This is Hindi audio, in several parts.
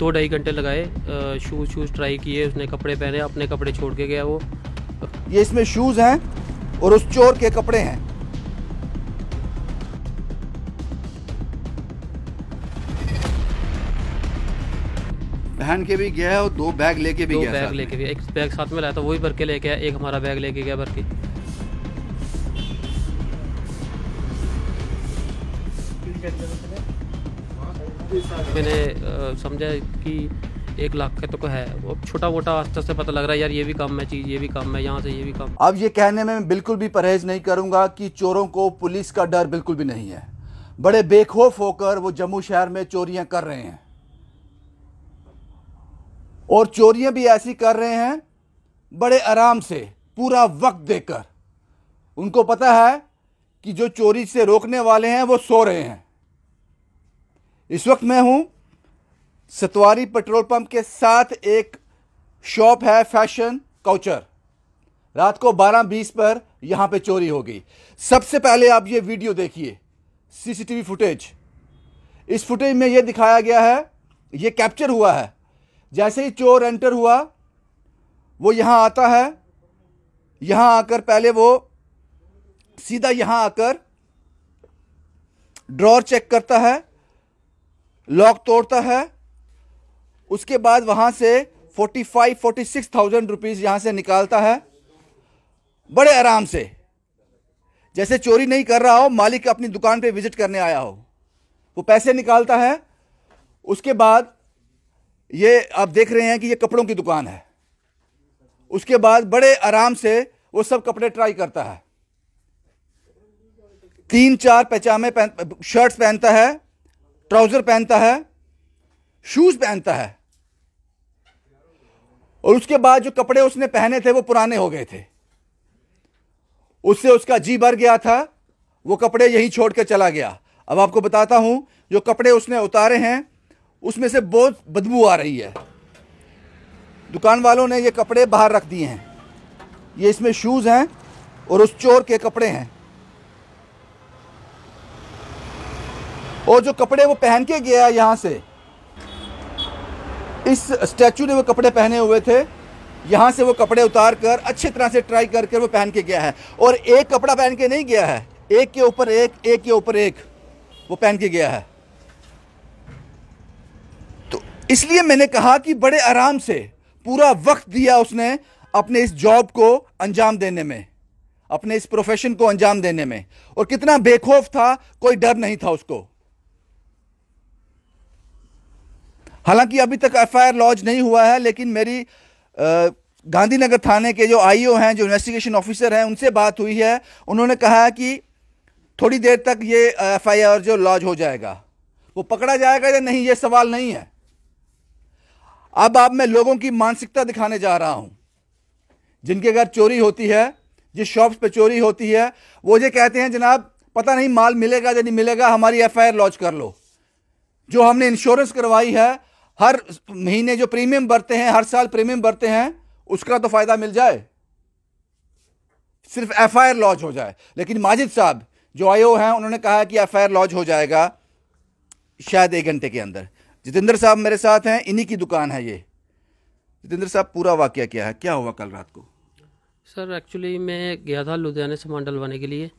दो ढाई घंटे लगाए शूज़ शूज़ ट्राई किए उसने कपड़े पहने अपने कपड़े छोड़ के गया वो ये इसमें शूज़ हैं और उस चोर के कपड़े हैं पहन के भी गया है और दो बैग लेके भी दो गया बैग लेके भी एक बैग साथ में लाया था वही भर के लेके आया एक हमारा बैग लेके गया भर के मैंने समझा कि एक लाख का तो है वो छोटा मोटा आस्था से पता लग रहा है यार ये भी काम है चीज़ ये भी काम है यहाँ से ये भी काम अब ये कहने में बिल्कुल भी परहेज नहीं करूँगा कि चोरों को पुलिस का डर बिल्कुल भी नहीं है बड़े बेखौफ होकर वो जम्मू शहर में चोरियाँ कर रहे हैं और चोरियाँ भी ऐसी कर रहे हैं बड़े आराम से पूरा वक्त देकर उनको पता है कि जो चोरी से रोकने वाले हैं वो सो रहे हैं इस वक्त मैं हूं सतवारी पेट्रोल पंप के साथ एक शॉप है फैशन काउचर रात को 12:20 पर यहां पे चोरी हो गई सबसे पहले आप ये वीडियो देखिए सीसीटीवी फुटेज इस फुटेज में यह दिखाया गया है ये कैप्चर हुआ है जैसे ही चोर एंटर हुआ वो यहाँ आता है यहां आकर पहले वो सीधा यहाँ आकर ड्रॉर चेक करता है लॉक तोड़ता है उसके बाद वहाँ से forty five forty six thousand rupees यहाँ से निकालता है बड़े आराम से जैसे चोरी नहीं कर रहा हो मालिक अपनी दुकान पे विजिट करने आया हो वो पैसे निकालता है उसके बाद ये आप देख रहे हैं कि ये कपड़ों की दुकान है उसके बाद बड़े आराम से वो सब कपड़े ट्राई करता है तीन चार पैजामे पहन शर्ट्स पहनता है ट्राउज़र पहनता है शूज़ पहनता है और उसके बाद जो कपड़े उसने पहने थे वो पुराने हो गए थे उससे उसका जी भर गया था वो कपड़े यहीं छोड़ कर चला गया अब आपको बताता हूं जो कपड़े उसने उतारे हैं उसमें से बहुत बदबू आ रही है दुकान वालों ने ये कपड़े बाहर रख दिए हैं ये इसमें शूज़ हैं और उस चोर के कपड़े हैं और जो कपड़े वो पहन के गया है यहाँ से इस स्टैचू ने वो कपड़े पहने हुए थे यहाँ से वो कपड़े उतार कर अच्छे तरह से ट्राई करके वो पहन के गया है और एक कपड़ा पहन के नहीं गया है एक के ऊपर एक एक के ऊपर एक वो पहन के गया है तो इसलिए मैंने कहा कि बड़े आराम से पूरा वक्त दिया उसने अपने इस जॉब को अंजाम देने में अपने इस प्रोफेशन को अंजाम देने में और कितना बेखौफ था कोई डर नहीं था उसको हालांकि अभी तक एफआईआर लॉन्च नहीं हुआ है लेकिन मेरी गांधीनगर थाने के जो आईओ हैं जो इन्वेस्टिगेशन ऑफिसर हैं उनसे बात हुई है उन्होंने कहा कि थोड़ी देर तक ये एफआईआर जो लॉन्च हो जाएगा वो पकड़ा जाएगा या नहीं ये सवाल नहीं है अब आप मैं लोगों की मानसिकता दिखाने जा रहा हूँ जिनके घर चोरी होती है जिस शॉप्स पे चोरी होती है वो ये कहते हैं जनाब पता नहीं माल मिलेगा या नहीं मिलेगा हमारी एफ आई लॉन्च कर लो जो हमने इंश्योरेंस करवाई है हर महीने जो प्रीमियम भरते हैं हर साल प्रीमियम भरते हैं उसका तो फ़ायदा मिल जाए सिर्फ एफ आई आर लॉन्च हो जाए लेकिन माजिद साहब जो आई ओ हैं उन्होंने कहा कि एफ आई आर लॉन्च हो जाएगा शायद एक घंटे के अंदर जितेंद्र साहब मेरे साथ हैं इन्हीं की दुकान है ये जितेंद्र साहब पूरा वाक्य क्या है क्या हुआ कल रात को सर एक्चुअली मैं गया था लुधियाना सामान डलवाने के लिए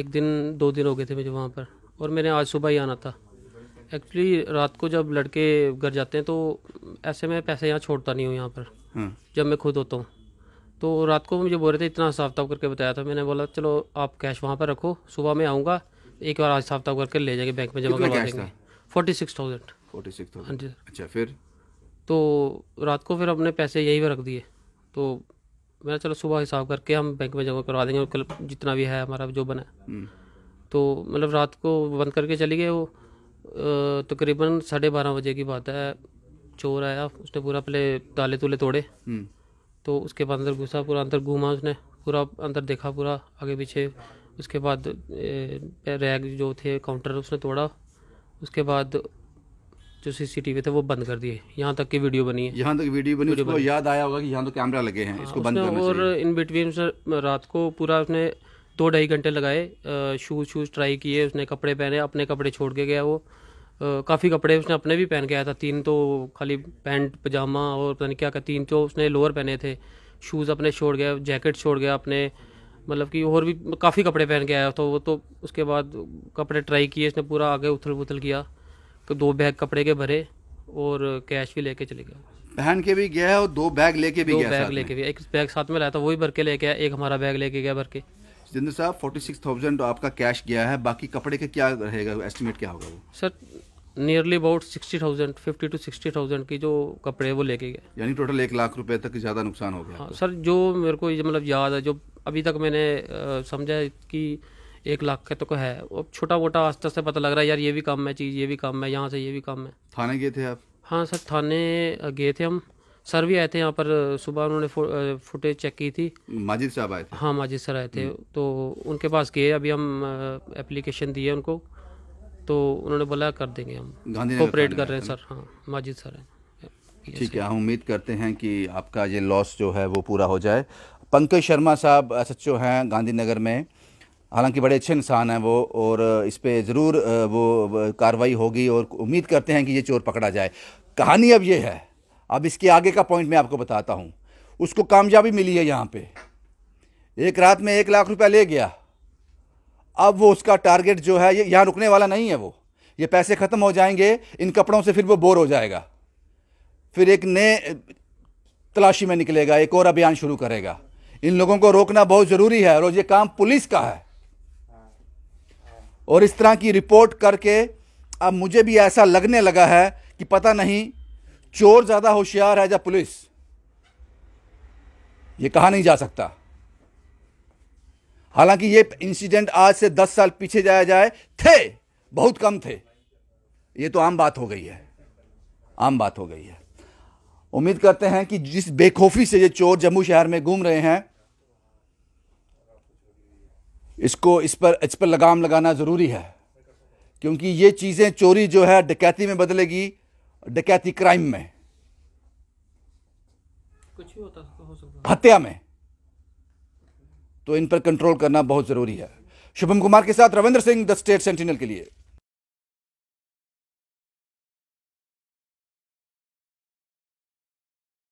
एक दिन दो दिन हो गए थे मुझे वहाँ पर और मैंने आज सुबह ही आना था एक्चुअली रात को जब लड़के घर जाते हैं तो ऐसे में पैसे यहाँ छोड़ता नहीं हूँ यहाँ पर हम्म। जब मैं खुद होता हूँ तो रात को मुझे बोल रहे थे इतना हिसाब किताब करके बताया था मैंने बोला चलो आप कैश वहाँ पर रखो सुबह मैं आऊँगा एक बार आज हिसाब किताब करके ले जाएंगे बैंक में जमा करवा देंगे forty six thousand forty six हाँ जी अच्छा फिर तो रात को फिर हमने पैसे यहीं पर रख दिए तो मैंने चलो सुबह हिसाब करके हम बैंक में जमा करवा देंगे कल जितना भी है हमारा जो बना हम्म। तो मतलब रात को बंद करके चली गए वो तकरीबन साढ़े बारह बजे की बात है चोर आया उसने पूरा पहले ताले तुले तोड़े हम्म। तो उसके बाद अंदर घुसा पूरा अंदर घूमा उसने पूरा अंदर देखा पूरा आगे पीछे उसके बाद रैग जो थे काउंटर उसने तोड़ा उसके बाद जो सीसीटीवी थे वो बंद कर दिए यहाँ तक की वीडियो बनी है यहाँ तक वीडियो बनी उसको याद आया होगा कि यहाँ तो कैमरा लगे हैं हाँ, इसको बंद करना और इन बिटवीन रात को पूरा उसने दो ढाई घंटे लगाए शूज़ शूज़ ट्राई किए उसने कपड़े पहने अपने कपड़े छोड़ के गया वो काफ़ी कपड़े उसने अपने भी पहन के आया था तीन तो खाली पैंट पजामा और पता नहीं क्या क्या तीन तो उसने लोअर पहने थे शूज़ अपने छोड़ गया जैकेट छोड़ गया अपने मतलब कि और भी काफ़ी कपड़े पहन के आया तो वो तो उसके बाद कपड़े ट्राई किए उसने पूरा आगे उथल पुथल किया दो बैग कपड़े के भरे और कैश भी लेके चले गया पहन के भी गया और दो बैग लेके भी दो गया बैग लेके भी एक बैग साथ में लाया था वही भर के लेके आया एक हमारा बैग लेके गया भर के जितेंद्र साहब फोर्टी सिक्स थाउजेंड आपका कैश गया है बाकी कपड़े का क्या रहेगा एस्टिमेट क्या होगा वो sir nearly about sixty thousand fifty to sixty thousand की जो कपड़े वो लेके गए यानी टोटल एक लाख रुपए तक ज़्यादा नुकसान हो गया हाँ, सर जो मेरे को मतलब याद है जो अभी तक मैंने समझा कि एक लाख का तो है अब छोटा मोटा आस्ते आस्ते पता लग रहा है यार ये भी काम है चीज़ ये भी काम है यहाँ से ये भी काम है थाने गए थे आप हाँ सर थाने गए थे हम सर भी आए थे यहाँ पर सुबह उन्होंने फुटेज चेक की थी माजिद साहब आए थे हाँ माजिद सर आए थे हम्म। तो उनके पास गए अभी हम एप्लीकेशन दिए उनको तो उन्होंने बोला कर देंगे हम कोऑपरेट कर रहे हैं सर हाँ माजिद सर हैं ठीक है हम उम्मीद करते हैं कि आपका ये लॉस जो है वो पूरा हो जाए पंकज शर्मा साहब एस हैं गांधीनगर में हालांकि बड़े अच्छे इंसान हैं वो और इस पर ज़रूर वो कार्रवाई होगी और उम्मीद करते हैं कि ये चोर पकड़ा जाए कहानी अब ये है अब इसके आगे का पॉइंट मैं आपको बताता हूँ उसको कामयाबी मिली है यहाँ पे एक रात में एक लाख रुपया ले गया अब वो उसका टारगेट जो है ये यहाँ रुकने वाला नहीं है वो ये पैसे ख़त्म हो जाएंगे इन कपड़ों से फिर वो बोर हो जाएगा फिर एक नए तलाशी में निकलेगा एक और अभियान शुरू करेगा इन लोगों को रोकना बहुत ज़रूरी है और ये काम पुलिस का है और इस तरह की रिपोर्ट करके अब मुझे भी ऐसा लगने लगा है कि पता नहीं चोर ज़्यादा होशियार है या पुलिस ये कहा नहीं जा सकता हालांकि ये इंसिडेंट आज से दस साल पीछे जाया जाए थे बहुत कम थे ये तो आम बात हो गई है आम बात हो गई है उम्मीद करते हैं कि जिस बेखौफी से ये चोर जम्मू शहर में घूम रहे हैं इसको इस पर इस पर लगाम लगाना ज़रूरी है क्योंकि ये चीज़ें चोरी जो है डकैती में बदलेगी डकैती क्राइम में कुछ भी होता हो सकता हत्या में तो इन पर कंट्रोल करना बहुत ज़रूरी है शुभम कुमार के साथ Ravindra Singh The State Sentinel के लिए